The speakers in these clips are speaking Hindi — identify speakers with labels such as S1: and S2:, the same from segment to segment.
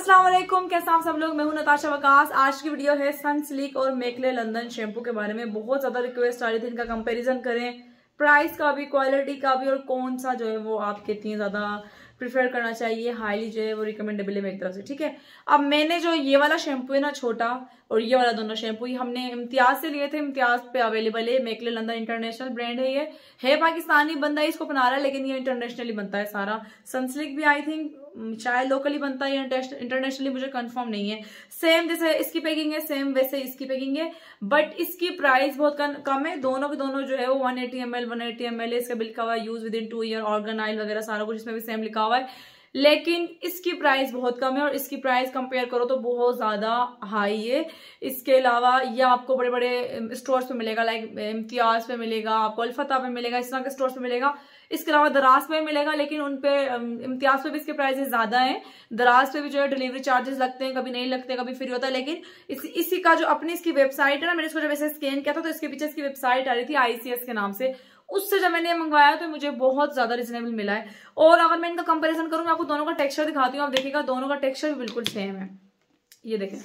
S1: अस्सलाम वालेकुम कैसे आप सब लोग मैं हूं नताशा वकास आज की वीडियो है सन स्लिक और मेकले लंदन शैम्पू के बारे में बहुत ज़्यादा रिक्वेस्ट आ रही थी इनका कंपैरिजन करें प्राइस का भी क्वालिटी का भी और कौन सा जो है वो आप कितनी ज़्यादा प्रिफर करना चाहिए हाईली जो है वो रिकमेंडेबल है मेरी तरफ से ठीक है अब मैंने जो ये वाला शैम्पू है ना छोटा और ये वाला दोनों शैम्पू ये हमने इम्तियाज से लिए थे इम्तियाज पे अवेलेबल है मेकले लंदन इंटरनेशनल ब्रांड है ये है पाकिस्तानी बंदा इसको बना रहा है लेकिन ये इंटरनेशनली बनता है सारा सनस्लिक भी आई थिंक चाहे लोकली बनता है या इंटरनेशनली मुझे कंफर्म नहीं है सेम जैसे इसकी पैकिंग है सेम वैसे इसकी पैकिंग है बट इसकी प्राइस बहुत कम है दोनों के दोनों जो है वो one eighty M L one eighty M L इसका बिल लिखा हुआ है use within two year argan oil वगैरह सारा कुछ इसमें भी सेम लिखा हुआ है लेकिन इसकी प्राइस बहुत कम है और इसकी प्राइस कंपेयर करो तो बहुत ज़्यादा हाई है इसके अलावा यह आपको बड़े बड़े स्टोर्स पे मिलेगा लाइक इम्तियाज़ पे मिलेगा आपको अलफता पे मिलेगा इस तरह के स्टोर्स पे मिलेगा इसके अलावा दराज पे मिलेगा लेकिन उन पे इम्तियाज पे भी इसके प्राइजेस ज़्यादा हैं दराज पे भी जो है डिलीवरी चार्जेस लगते हैं कभी नहीं लगते कभी फ्री होता है लेकिन इस, इसी का जो अपनी इसकी वेबसाइट है ना मैंने इसको जब ऐसे स्कैन किया था तो इसके पीछे इसकी वेबसाइट आ रही थी आईसीएस के नाम से उससे जब मैंने मंगवाया तो मुझे बहुत ज्यादा रिजनेबल मिला है और अगर मैं इनका कंपेरिजन करूँ मैं आपको दोनों का टेक्स्चर दिखाती हूँ आप देखिएगा दोनों का टेक्स्चर भी बिल्कुल सेम है ये देखें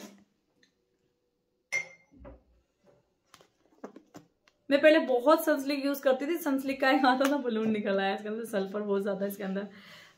S1: मैं पहले बहुत सनस्लिक यूज करती थी सनस्लिक का एक आता था बलून निकला है इसके अंदर सल्फर बहुत ज्यादा इसके अंदर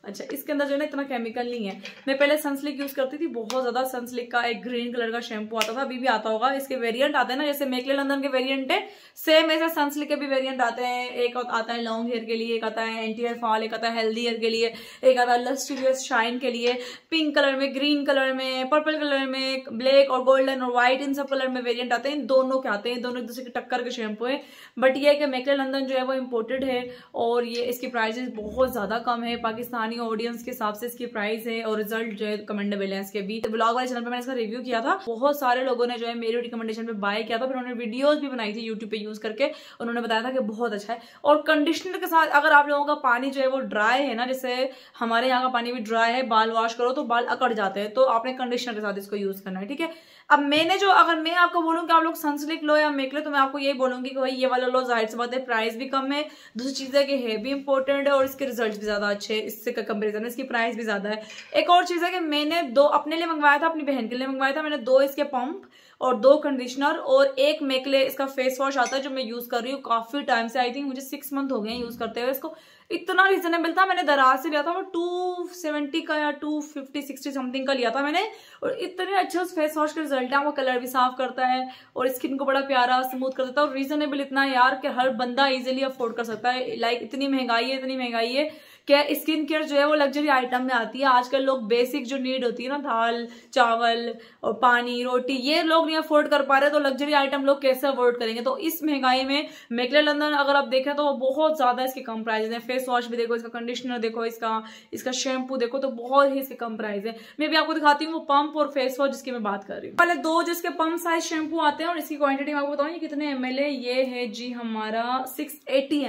S1: अच्छा इसके अंदर जो है ना इतना केमिकल नहीं है मैं पहले सनस्लिक यूज करती थी बहुत ज्यादा सनस्लिक का एक ग्रीन कलर का शैम्पू आता था अभी भी आता होगा इसके वेरियंट आते हैं ना जैसे मेकले लंदन के वेरियंट है सेम ऐसे सनस्लिक के भी वेरियंट आते हैं एक आता है लॉन्ग हेयर के लिए एक आता है एंटी हेयर फॉल एक आता है हेल्दी हेयर के लिए एक आता है लस्टिवियस शाइन के लिए पिंक कलर में ग्रीन कलर में पर्पल कलर में ब्लैक और गोल्डन और व्हाइट इन सब कलर में वेरियंट आते हैं दोनों के आते हैं दोनों एक दूसरे के टक्कर के शैम्पू है बट ये है कि मेकले लंदन जो है वो इम्पोर्टेड है और ये इसकी प्राइजेस बहुत ज्यादा कम है पाकिस्तान पुरानी ऑडियंस के हिसाब से इसकी प्राइस है और रिजल्ट जो है कमेंडेबल है इसके भी ब्लॉग वाले चैनल पर मैंने इसका रिव्यू किया था बहुत सारे लोगों ने जो है मेरी रिकमेंडेशन पर बाय किया था फिर उन्होंने वीडियोज भी बनाई थी यूट्यूब पर यूज करके उन्होंने बताया था कि बहुत अच्छा है और कंडीशनर के साथ अगर आप लोगों का पानी जो है वो ड्राई है ना जैसे हमारे यहाँ का पानी भी ड्राई है बाल वॉश करो तो बाल अकड़ जाते हैं तो आपने कंडीशनर के साथ इसको यूज करना है ठीक है अब मैंने जो अगर मैं आपको बोलूँ कि आप लोग सनस्लिक लो या मेक लो तो मैं आपको यही बोलूंगी कि भाई ये वाला लो जाहिर से बात है प्राइस भी कम है दूसरी चीज़ है कि है भी इंपॉर्टेंट है और इसके रिजल्ट भी ज़्यादा अच्छे हैं इससे का कंपेरिजन इसकी प्राइस भी ज़्यादा है एक और चीज़ है कि मैंने दो अपने लिए मंगवाया था अपनी बहन के लिए मंगवाया था मैंने दो इसके पंप और दो कंडीशनर और एक मेकले इसका फेस वॉश आता है जो मैं यूज़ कर रही हूँ काफ़ी टाइम से आई थिंक मुझे सिक्स मंथ हो गए यूज़ करते हुए इसको इतना रिजनेबल था मैंने दराज से लिया था वो टू सेवेंटी का या टू फिफ्टी सिक्सटी समथिंग का लिया था मैंने और इतने अच्छे उस फेस वॉश के रिजल्ट है वो कलर भी साफ करता है और स्किन को बड़ा प्यारा स्मूथ कर देता है और रीजनेबल इतना यार कि हर बंदा इजिली अफोर्ड कर सकता है लाइक इतनी महंगाई है इतनी महंगाई है क्या स्किन केयर जो है वो लग्जरी आइटम में आती है आजकल लोग बेसिक जो नीड होती है ना दाल चावल और पानी रोटी ये लोग नहीं अफोर्ड कर पा रहे तो लग्जरी आइटम लोग कैसे अफोर्ड करेंगे तो इस महंगाई में मेकले लंदन अगर आप देखें तो बहुत ज़्यादा इसके कम प्राइस है फेस वॉश भी देखो इसका कंडीशनर देखो इसका इसका शैम्पू देखो तो बहुत ही इसके कम प्राइस है मैं भी आपको दिखाती हूँ वो पंप और फेस वॉश जिसकी मैं बात कर रही हूँ पहले दो जिसके पंप साइज शैम्पू आते हैं और इसकी क्वांटिटी मैं आपको बताऊँ ये कितने एम ये है जी हमारा सिक्स एटी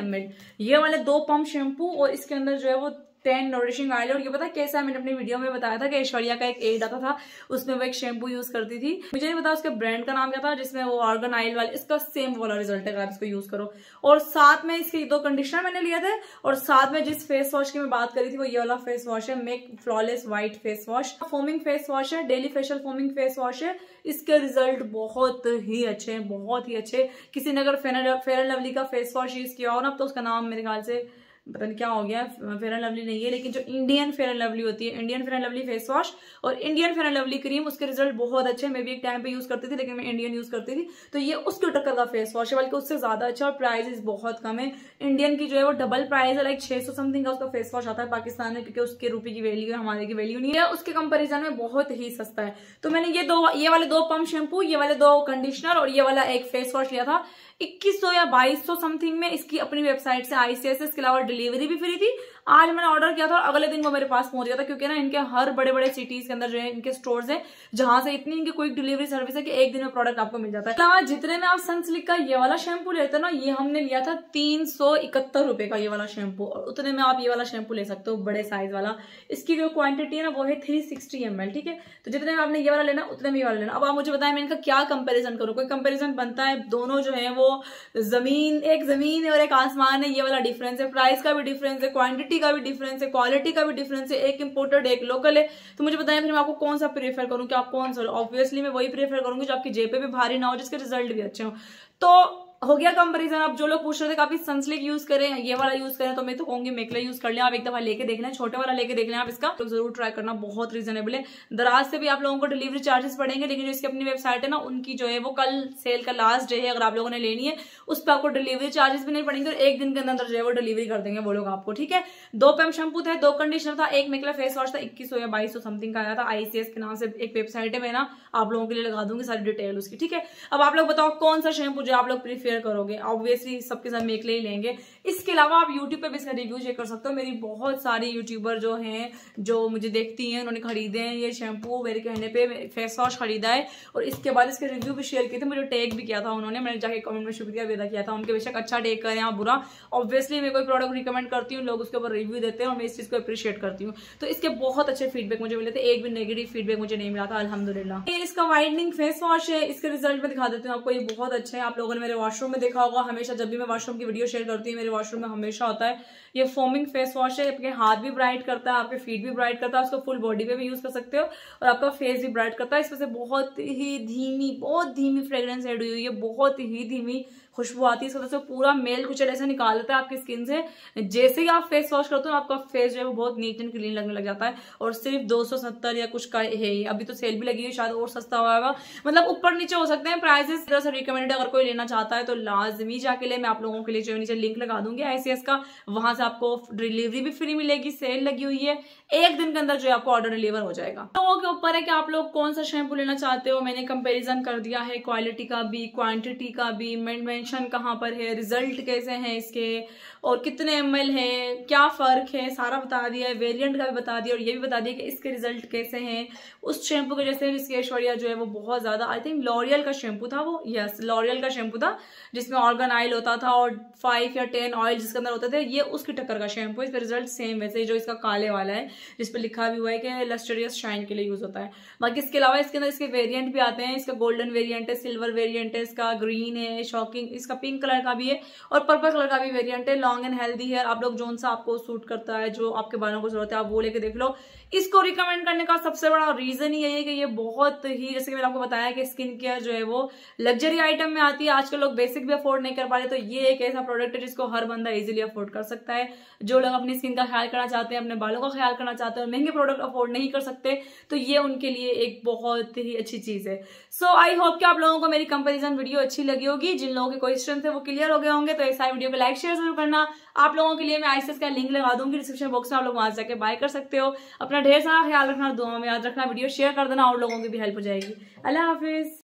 S1: ये वाले दो पंप शैम्पू और इसके अंदर जो है वो टेन नोरिशिंग ऑयल और ये पता कैसा है मैंने अपनी वीडियो में बताया था कि ऐश्वर्या का एक एड आता था उसमें वो एक शैम्पू यूज करती थी मुझे नहीं पता उसके ब्रांड का नाम क्या था जिसमें वो ऑर्गन ऑयल वाले इसका सेम वाला रिजल्ट है अगर आप इसको यूज करो और साथ में इसके दो कंडीशनर मैंने लिए थे और साथ में जिस फेस वॉश की मैं बात करी थी वो ये वाला फेस वॉश है make flawless white face wash foaming face wash है daily facial foaming face wash है इसके रिजल्ट बहुत ही अच्छे हैं बहुत ही अच्छे किसी ने अगर फेयर एंड लवली का फेस वॉश यूज किया हो ना तो उसका नाम मेरे ख्याल से पता नहीं क्या हो गया फेयर एंड लवली नहीं है लेकिन जो इंडियन फेयर एंड लवली होती है Indian Fair and Lovely face wash और Indian Fair and Lovely cream उसके रिजल्ट बहुत अच्छे मैं भी एक टाइम पे यूज करती थी लेकिन मैं इंडियन यूज करती थी तो ये उसके टक्कर का फेस वॉश है बल्कि उससे ज्यादा अच्छा और प्राइस बहुत कम है इंडियन की जो है वो डबल प्राइस है लाइक छह समथिंग का उसका फेस वॉश आता है पाकिस्तान में क्योंकि उसके रुपये की वैल्यू है हमारे की वैल्यू नहीं है उसके कंपेरिजन में बहुत ही सस्ता है तो मैंने ये दो ये वाले दो पम्प शैम्पू ये वाले दो कंडीशनर और ये वाला एक फेस वॉश लिया था 2100 या 2200 समथिंग में इसकी अपनी वेबसाइट से आईसीएसएस के अलावा डिलीवरी भी फ्री थी आज मैंने ऑर्डर किया था और अगले दिन वो मेरे पास पहुंच गया था क्योंकि ना इनके हर बड़े बड़े सिटीज के अंदर जो है इनके स्टोर है जहां से इतनी इनकी क्विक डिलीवरी सर्विस है कि एक दिन में प्रोडक्ट आपको मिल जाता है जितने में आप सनसिल्क का ये वाला शैम्पू लेते ना ये हमने लिया था तीन रुपए का ये वाला शैम्पू और उतने में आप ये वाला शैम्पू ले सकते हो बड़े साइज वाला इसकी जो क्वांटिटी है ना वो है थ्री सिक्सटी ठीक है तो जितने में आपने ये वाला लेना उतने में ये वाला लेना अब आप मुझे बताएं मैं इनका क्या कंपेरिजन करूँ कोई कंपेरिजन बनता है दोनों जो है वो जमीन एक जमीन है और एक आसमान है ये वाला डिफरेंस है प्राइस का भी डिफरेंस है क्वांटिटी क्वांटिटी का भी डिफरेंस है क्वालिटी का भी डिफरेंस है एक इंपोर्टेड एक लोकल है तो मुझे बताएं फिर मैं आपको कौन सा प्रेफर करूँ क्या कौन सा ऑब्वियसली मैं वही प्रेफर करूँगी जो आपकी जेपे भी भारी ना हो जिसके रिजल्ट भी अच्छे हो तो हो गया कंपेरिजन आप जो लोग पूछ रहे थे काफी सनस्लिक यूज करें ये वाला यूज करें तो मैं तो कहूंगी मेकला यूज कर लें आप एक दफा लेके देख लें छोटे वाला लेके देख लें आप इसका तो जरूर ट्राई करना बहुत रीजनेबल है दराज से भी आप लोगों को डिलीवरी चार्जेस पड़ेंगे लेकिन जो इसकी अपनी वेबसाइट है ना उनकी जो है वो कल सेल का लास्ट डे है अगर आप लोगों ने लेनी है उस पर आपको डिलीवरी चार्जेस भी नहीं पड़ेंगे और एक दिन के अंदर जो है वो डिलीवरी कर देंगे वो लोग आपको ठीक है दो पेम शैम्पू थे दो कंडीशनर था एक मेकला फेस वॉश था इक्कीस या बाईस समथिंग का आया था आईसीएस के नाम से एक वेबसाइट है मैं ना आप लोगों के लिए लगा दूंगी सारी डिटेल उसकी ठीक है अब आप लोग बताओ कौन सा शैम्पू जो आप लोग प्रीफियर शेयर करोगे ऑब्वियसली सबके साथ मेक ले ही लेंगे इसके अलावा आप यूट्यूब पे भी इसका रिव्यू चेक कर सकते हो मेरी बहुत सारी यूट्यूबर जो हैं जो मुझे देखती हैं उन्होंने खरीदे हैं ये शैम्पू मेरे कहने पे फेस वॉश खरीदा है और इसके बाद इसके रिव्यू भी शेयर किए थे मुझे टेक भी किया था उन्होंने मैंने जाके कमेंट में शुक्रिया भी अदा किया था उनके बेशक अच्छा टेक करें आप बुरा ऑब्वियसली मैं कोई प्रोडक्ट रिकमेंड करती हूँ लोग उसके ऊपर रिव्यू देते हैं और मैं इस चीज़ को अप्रिशिएट करती हूँ तो इसके बहुत अच्छे फीडबैक मुझे मिले थे एक भी नेगेटिव फीडबैक मुझे नहीं मिला था अलहमदिल्ला इसका वाइटनिंग फेस वॉश है इसके रिजल्ट में दिखा देती हूँ आपको ये बहुत अच्छा है आप लोगों ने मेरे वॉश वॉशरूम में देखा होगा हमेशा जब भी मैं वॉशरूम की वीडियो शेयर करती हूँ मेरे वॉशरूम में हमेशा होता है ये फोमिंग फेस वॉश है आपके हाथ भी ब्राइट करता है आपके फीट भी ब्राइट करता है उसको फुल बॉडी पे भी यूज कर सकते हो और आपका फेस भी ब्राइट करता है इसमें से बहुत ही धीमी बहुत धीमी फ्रेग्रेंस एड हुई हुई है बहुत ही धीमी खुशबू आती है इसका वजह तो से पूरा मेल कुचल ऐसा निकाल लेता है आपकी स्किन से जैसे ही आप फेस वॉश करते हो आपका फेस जो है वो बहुत नीट एंड क्लीन लगने लग जाता है और सिर्फ दो या कुछ का है अभी तो सेल भी लगी हुई शायद और सस्ता होगा मतलब ऊपर नीचे हो सकते हैं प्राइसेस जरा सा रिकमेंडेड अगर कोई लेना चाहता है तो लाजमी जाके ले मैं आप लोगों के लिए जो नीचे लिंक लगा दूंगी आईसीएस का वहां से आपको डिलीवरी भी फ्री मिलेगी सेल लगी हुई है एक दिन के अंदर जो है आपको ऑर्डर डिलीवर हो जाएगा लोगों तो के ऊपर है कि आप लोग कौन सा शैम्पू लेना चाहते हो मैंने कंपेरिजन कर दिया है क्वालिटी का भी क्वांटिटी का भी मैं डायमेंशन कहाँ पर है रिजल्ट कैसे हैं इसके और कितने एम एल है क्या फ़र्क है सारा बता दिया है वेरियंट का भी बता दिया और ये भी बता दिया कि इसके रिजल्ट कैसे हैं उस शैम्पू के जैसे जिसकी ऐश्वर्या जो है वो बहुत ज़्यादा आई थिंक लॉरियल का शैम्पू था वो यस लॉरियल का शैम्पू था जिसमें ऑर्गन ऑयल होता था और फाइव या टेन ऑयल जिसके अंदर होते थे ये उसकी टक्कर का शैम्पू इसका रिजल्ट सेम वैसे जो इसका काले वाला है जिस पर लिखा भी हुआ है कि लस्टरियस शाइन के लिए यूज़ होता है बाकी इसके अलावा इसके अंदर इसके वेरियंट भी आते हैं इसका गोल्डन वेरियंट है सिल्वर वेरियंट है इसका ग्रीन है शॉकिंग पिंक इसका पिंक कलर का भी है और पर्पल कलर का भी वेरियंट है लॉन्ग एंड हेल्दी हेयर आप लोग जोन सा आपको सूट करता है जो आपके बालों को जरूरत है आप वो लेके देख लो इसको रिकमेंड करने का सबसे बड़ा रीजन ही यही है कि ये बहुत ही जैसे कि मैंने आपको बताया कि स्किन केयर जो है वो लग्जरी आइटम में आती है आजकल लोग बेसिक भी अफोर्ड नहीं कर पा रहे तो ये एक ऐसा प्रोडक्ट है जिसको हर बंदा इजिली अफोर्ड कर सकता है जो लोग अपनी स्किन का ख्याल करना चाहते हैं अपने बालों का ख्याल करना चाहते हैं महंगे प्रोडक्ट अफोर्ड नहीं कर सकते तो ये उनके लिए एक बहुत ही अच्छी चीज है सो आई होप कि आप लोगों को मेरी कंपेरिजन वीडियो अच्छी लगी होगी जिन लोगों के क्वेश्चन थे वो क्लियर हो गए होंगे तो ऐसा वीडियो को लाइक शेयर जरूर करना आप लोगों के लिए मैं आईसीएस का लिंक लगा दूंगी डिस्क्रिप्शन बॉक्स में आप लोग वहां जाकर बाय कर सकते हो अपना अपना ढेर सारा ख्याल रखना दुआ में याद रखना वीडियो शेयर कर देना और लोगों की भी हेल्प हो जाएगी अल्लाह हाफिज़